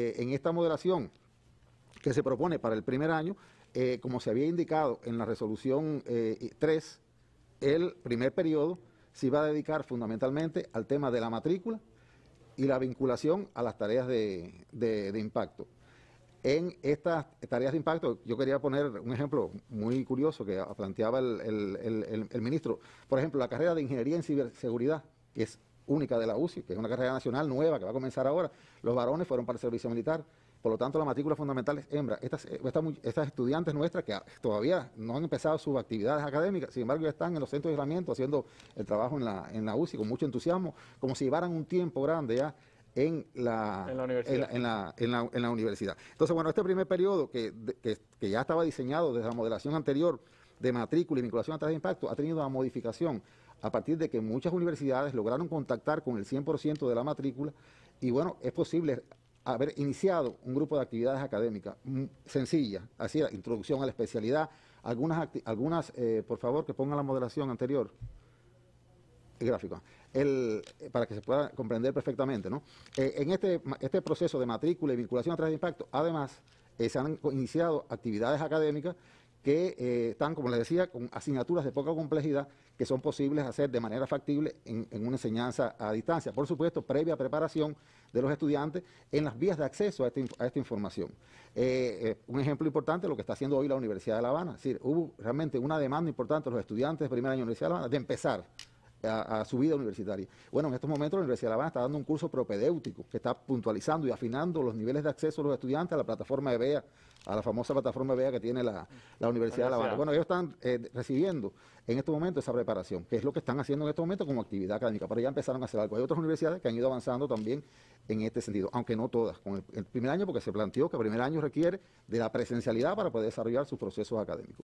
Eh, en esta moderación que se propone para el primer año, eh, como se había indicado en la resolución 3, eh, el primer periodo se va a dedicar fundamentalmente al tema de la matrícula y la vinculación a las tareas de, impacto. En estas tareas de impacto, yo quería poner un ejemplo muy curioso que planteaba el, el, ministro. Por ejemplo, la carrera de Ingeniería en Ciberseguridad, que es única de la UCI, que es una carrera nacional nueva que va a comenzar ahora. Los varones fueron para el servicio militar. Por lo tanto, la matrícula fundamental es hembra. Estas, eh, estudiantes nuestras que todavía no han empezado sus actividades académicas, sin embargo, ya están en los centros de aislamiento haciendo el trabajo en la, UCI con mucho entusiasmo, como si llevaran un tiempo grande ya en la, universidad. Entonces, bueno, este primer periodo que, ya estaba diseñado desde la modelación anterior de matrícula y vinculación a través de impacto ha tenido una modificación a partir de que muchas universidades lograron contactar con el 100% de la matrícula y bueno, es posible haber iniciado un grupo de actividades académicas mm, sencillas, así la introducción a la especialidad, algunas, eh, por favor, que pongan la moderación anterior, el gráfico, eh, para que se pueda comprender perfectamente. ¿no? Eh, en este, este, proceso de matrícula y vinculación a través de impacto, además, se han iniciado actividades académicas que eh, están, como les decía, con asignaturas de poca complejidad que son posibles hacer de manera factible en, una enseñanza a distancia. Por supuesto, previa preparación de los estudiantes en las vías de acceso a, esta información. Eh, eh, un ejemplo importante es lo que está haciendo hoy la Universidad de La Habana. Es decir, hubo realmente una demanda importante de los estudiantes de primer año de la Universidad de La Habana de empezar a, su vida universitaria. Bueno, en estos momentos la Universidad de La Habana está dando un curso propedéutico que está puntualizando y afinando los niveles de acceso de los estudiantes a la plataforma de BEA, a la famosa plataforma de que tiene la, Universidad de La Habana. Bueno, ellos están eh, recibiendo en estos momentos esa preparación, que es lo que están haciendo en estos momentos como actividad académica, pero ya empezaron a hacer algo. Hay otras universidades que han ido avanzando también en este sentido, aunque no todas, con el primer año porque se planteó que el primer año requiere de la presencialidad para poder desarrollar sus procesos académicos.